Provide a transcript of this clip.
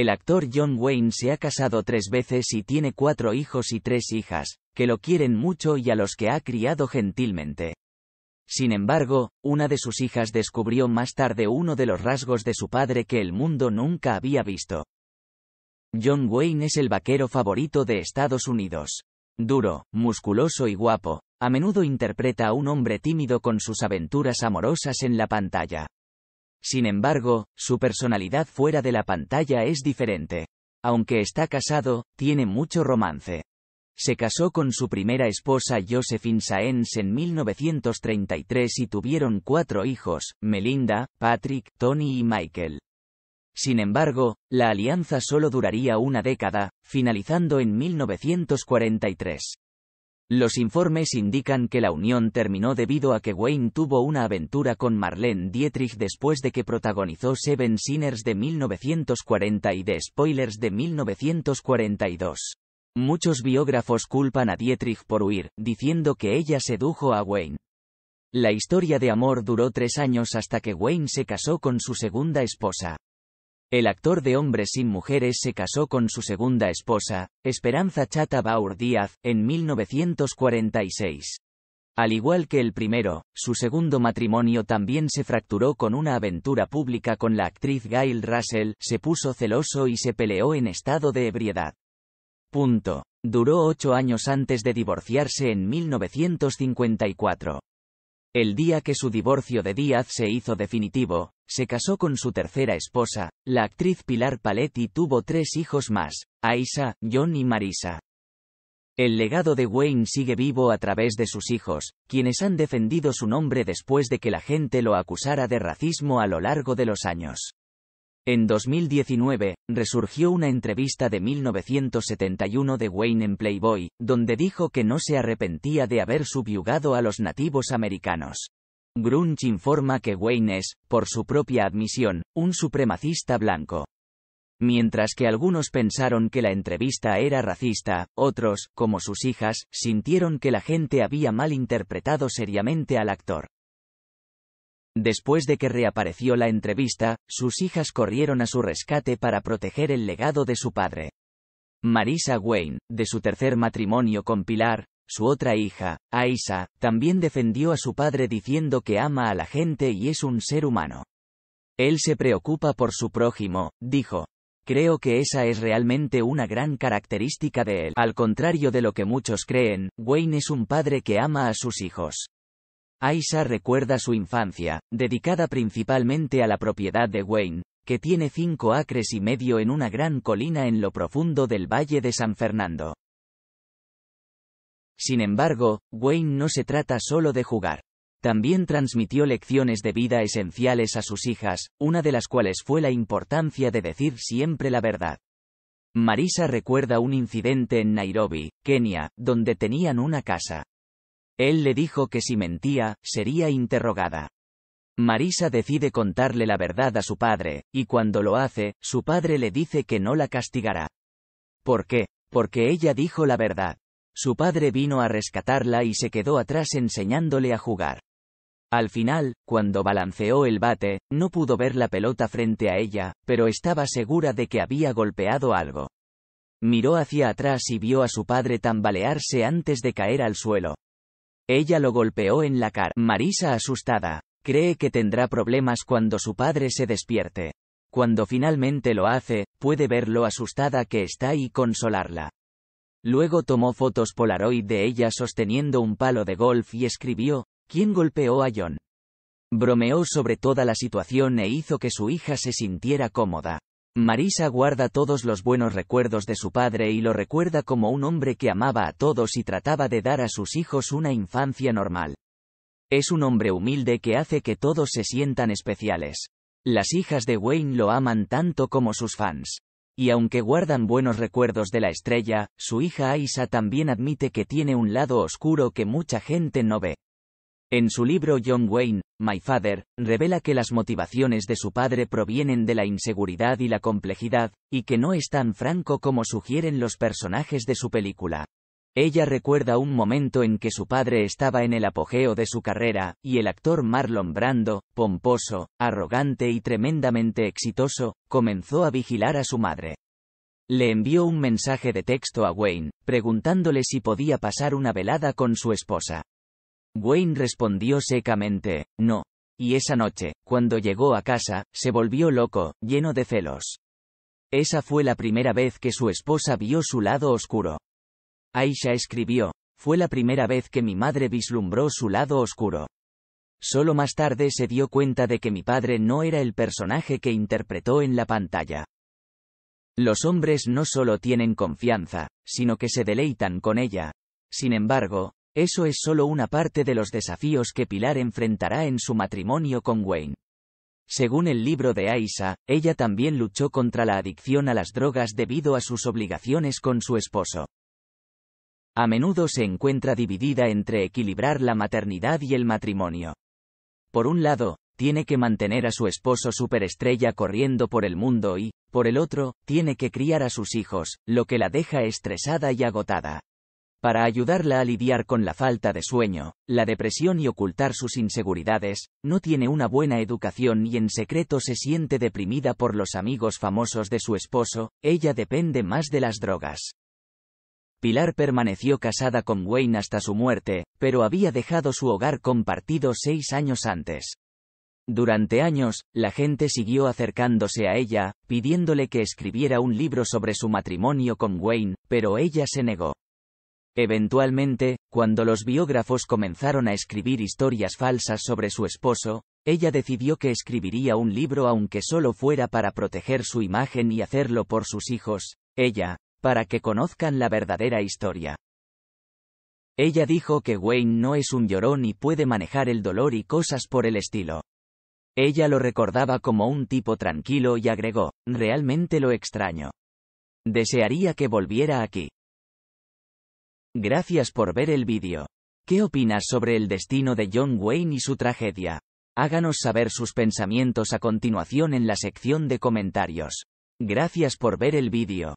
El actor John Wayne se ha casado tres veces y tiene cuatro hijos y tres hijas, que lo quieren mucho y a los que ha criado gentilmente. Sin embargo, una de sus hijas descubrió más tarde uno de los rasgos de su padre que el mundo nunca había visto. John Wayne es el vaquero favorito de Estados Unidos. Duro, musculoso y guapo, a menudo interpreta a un hombre tímido con sus aventuras amorosas en la pantalla. Sin embargo, su personalidad fuera de la pantalla es diferente. Aunque está casado, tiene mucho romance. Se casó con su primera esposa Josephine Saenz en 1933 y tuvieron cuatro hijos, Melinda, Patrick, Tony y Michael. Sin embargo, la alianza solo duraría una década, finalizando en 1943. Los informes indican que la unión terminó debido a que Wayne tuvo una aventura con Marlene Dietrich después de que protagonizó Seven Sinners de 1940 y The Spoilers de 1942. Muchos biógrafos culpan a Dietrich por huir, diciendo que ella sedujo a Wayne. La historia de amor duró tres años hasta que Wayne se casó con su segunda esposa. El actor de Hombres sin Mujeres se casó con su segunda esposa, Esperanza Chata Baur Díaz, en 1946. Al igual que el primero, su segundo matrimonio también se fracturó con una aventura pública con la actriz Gail Russell, se puso celoso y se peleó en estado de ebriedad. Punto. Duró ocho años antes de divorciarse en 1954. El día que su divorcio de Díaz se hizo definitivo, se casó con su tercera esposa, la actriz Pilar Paletti tuvo tres hijos más, Aisa, John y Marisa. El legado de Wayne sigue vivo a través de sus hijos, quienes han defendido su nombre después de que la gente lo acusara de racismo a lo largo de los años. En 2019, resurgió una entrevista de 1971 de Wayne en Playboy, donde dijo que no se arrepentía de haber subyugado a los nativos americanos. Grunch informa que Wayne es, por su propia admisión, un supremacista blanco. Mientras que algunos pensaron que la entrevista era racista, otros, como sus hijas, sintieron que la gente había malinterpretado seriamente al actor. Después de que reapareció la entrevista, sus hijas corrieron a su rescate para proteger el legado de su padre. Marisa Wayne, de su tercer matrimonio con Pilar, su otra hija, Aisa, también defendió a su padre diciendo que ama a la gente y es un ser humano. Él se preocupa por su prójimo, dijo. Creo que esa es realmente una gran característica de él. Al contrario de lo que muchos creen, Wayne es un padre que ama a sus hijos. Aisha recuerda su infancia, dedicada principalmente a la propiedad de Wayne, que tiene cinco acres y medio en una gran colina en lo profundo del Valle de San Fernando. Sin embargo, Wayne no se trata solo de jugar. También transmitió lecciones de vida esenciales a sus hijas, una de las cuales fue la importancia de decir siempre la verdad. Marisa recuerda un incidente en Nairobi, Kenia, donde tenían una casa. Él le dijo que si mentía, sería interrogada. Marisa decide contarle la verdad a su padre, y cuando lo hace, su padre le dice que no la castigará. ¿Por qué? Porque ella dijo la verdad. Su padre vino a rescatarla y se quedó atrás enseñándole a jugar. Al final, cuando balanceó el bate, no pudo ver la pelota frente a ella, pero estaba segura de que había golpeado algo. Miró hacia atrás y vio a su padre tambalearse antes de caer al suelo. Ella lo golpeó en la cara. Marisa asustada, cree que tendrá problemas cuando su padre se despierte. Cuando finalmente lo hace, puede ver lo asustada que está y consolarla. Luego tomó fotos Polaroid de ella sosteniendo un palo de golf y escribió, ¿Quién golpeó a John? Bromeó sobre toda la situación e hizo que su hija se sintiera cómoda. Marisa guarda todos los buenos recuerdos de su padre y lo recuerda como un hombre que amaba a todos y trataba de dar a sus hijos una infancia normal. Es un hombre humilde que hace que todos se sientan especiales. Las hijas de Wayne lo aman tanto como sus fans. Y aunque guardan buenos recuerdos de la estrella, su hija Aisha también admite que tiene un lado oscuro que mucha gente no ve. En su libro John Wayne, My Father, revela que las motivaciones de su padre provienen de la inseguridad y la complejidad, y que no es tan franco como sugieren los personajes de su película. Ella recuerda un momento en que su padre estaba en el apogeo de su carrera, y el actor Marlon Brando, pomposo, arrogante y tremendamente exitoso, comenzó a vigilar a su madre. Le envió un mensaje de texto a Wayne, preguntándole si podía pasar una velada con su esposa. Wayne respondió secamente, no. Y esa noche, cuando llegó a casa, se volvió loco, lleno de celos. Esa fue la primera vez que su esposa vio su lado oscuro. Aisha escribió, fue la primera vez que mi madre vislumbró su lado oscuro. Solo más tarde se dio cuenta de que mi padre no era el personaje que interpretó en la pantalla. Los hombres no solo tienen confianza, sino que se deleitan con ella. Sin embargo, eso es solo una parte de los desafíos que Pilar enfrentará en su matrimonio con Wayne. Según el libro de Aisha, ella también luchó contra la adicción a las drogas debido a sus obligaciones con su esposo. A menudo se encuentra dividida entre equilibrar la maternidad y el matrimonio. Por un lado, tiene que mantener a su esposo superestrella corriendo por el mundo y, por el otro, tiene que criar a sus hijos, lo que la deja estresada y agotada para ayudarla a lidiar con la falta de sueño, la depresión y ocultar sus inseguridades, no tiene una buena educación y en secreto se siente deprimida por los amigos famosos de su esposo, ella depende más de las drogas. Pilar permaneció casada con Wayne hasta su muerte, pero había dejado su hogar compartido seis años antes. Durante años, la gente siguió acercándose a ella, pidiéndole que escribiera un libro sobre su matrimonio con Wayne, pero ella se negó. Eventualmente, cuando los biógrafos comenzaron a escribir historias falsas sobre su esposo, ella decidió que escribiría un libro aunque solo fuera para proteger su imagen y hacerlo por sus hijos, ella, para que conozcan la verdadera historia. Ella dijo que Wayne no es un llorón y puede manejar el dolor y cosas por el estilo. Ella lo recordaba como un tipo tranquilo y agregó, realmente lo extraño. Desearía que volviera aquí. Gracias por ver el vídeo. ¿Qué opinas sobre el destino de John Wayne y su tragedia? Háganos saber sus pensamientos a continuación en la sección de comentarios. Gracias por ver el vídeo.